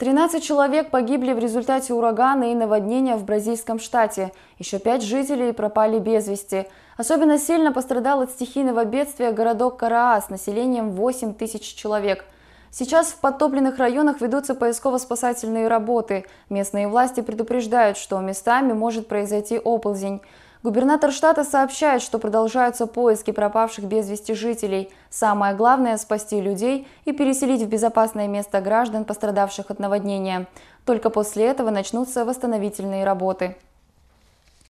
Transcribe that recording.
13 человек погибли в результате урагана и наводнения в бразильском штате. Еще пять жителей пропали без вести. Особенно сильно пострадал от стихийного бедствия городок Караас с населением 8 тысяч человек. Сейчас в подтопленных районах ведутся поисково-спасательные работы. Местные власти предупреждают, что местами может произойти оползень. Губернатор штата сообщает, что продолжаются поиски пропавших без вести жителей. Самое главное – спасти людей и переселить в безопасное место граждан, пострадавших от наводнения. Только после этого начнутся восстановительные работы.